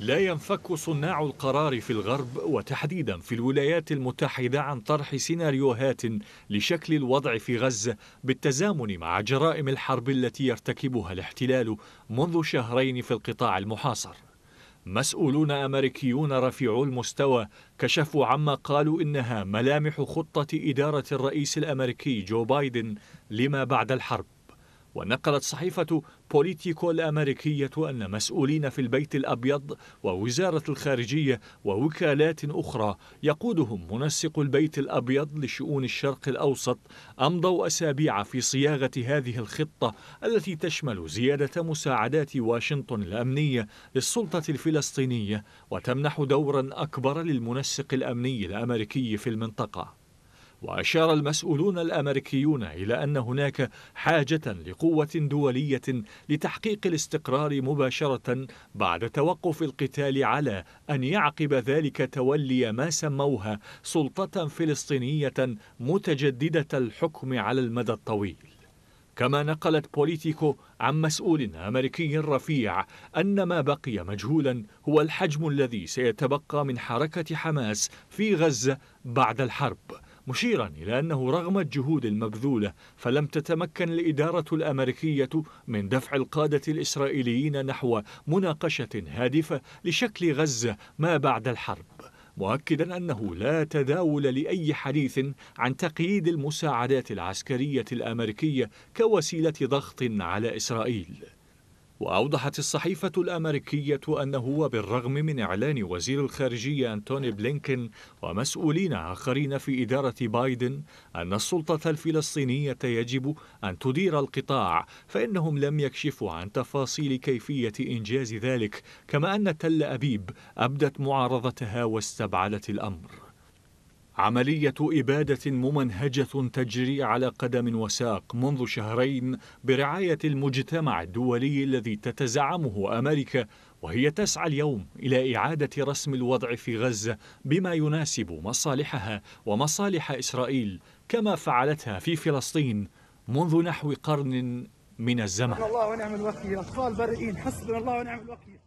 لا ينفك صناع القرار في الغرب وتحديدا في الولايات المتحدة عن طرح سيناريوهات لشكل الوضع في غزة بالتزامن مع جرائم الحرب التي يرتكبها الاحتلال منذ شهرين في القطاع المحاصر مسؤولون أمريكيون رفيعو المستوى كشفوا عما قالوا إنها ملامح خطة إدارة الرئيس الأمريكي جو بايدن لما بعد الحرب ونقلت صحيفة بوليتيكو الأمريكية أن مسؤولين في البيت الأبيض ووزارة الخارجية ووكالات أخرى يقودهم منسق البيت الأبيض لشؤون الشرق الأوسط أمضوا أسابيع في صياغة هذه الخطة التي تشمل زيادة مساعدات واشنطن الأمنية للسلطة الفلسطينية وتمنح دورا أكبر للمنسق الأمني الأمريكي في المنطقة وأشار المسؤولون الأمريكيون إلى أن هناك حاجة لقوة دولية لتحقيق الاستقرار مباشرة بعد توقف القتال على أن يعقب ذلك تولي ما سموها سلطة فلسطينية متجددة الحكم على المدى الطويل كما نقلت بوليتيكو عن مسؤول أمريكي رفيع أن ما بقي مجهولا هو الحجم الذي سيتبقى من حركة حماس في غزة بعد الحرب مشيرا إلى أنه رغم الجهود المبذولة فلم تتمكن الإدارة الأمريكية من دفع القادة الإسرائيليين نحو مناقشة هادفة لشكل غزة ما بعد الحرب مؤكدا أنه لا تداول لأي حديث عن تقييد المساعدات العسكرية الأمريكية كوسيلة ضغط على إسرائيل وأوضحت الصحيفة الأمريكية أنه وبالرغم من إعلان وزير الخارجية أنتوني بلينكن ومسؤولين آخرين في إدارة بايدن أن السلطة الفلسطينية يجب أن تدير القطاع فإنهم لم يكشفوا عن تفاصيل كيفية إنجاز ذلك كما أن تل أبيب أبدت معارضتها واستبعدت الأمر عملية إبادة ممنهجة تجري على قدم وساق منذ شهرين برعاية المجتمع الدولي الذي تتزعمه أمريكا وهي تسعى اليوم إلى إعادة رسم الوضع في غزة بما يناسب مصالحها ومصالح إسرائيل كما فعلتها في فلسطين منذ نحو قرن من الزمن الله ونعم الوكيل أطفال برئين حسبنا الله ونعم الوكيل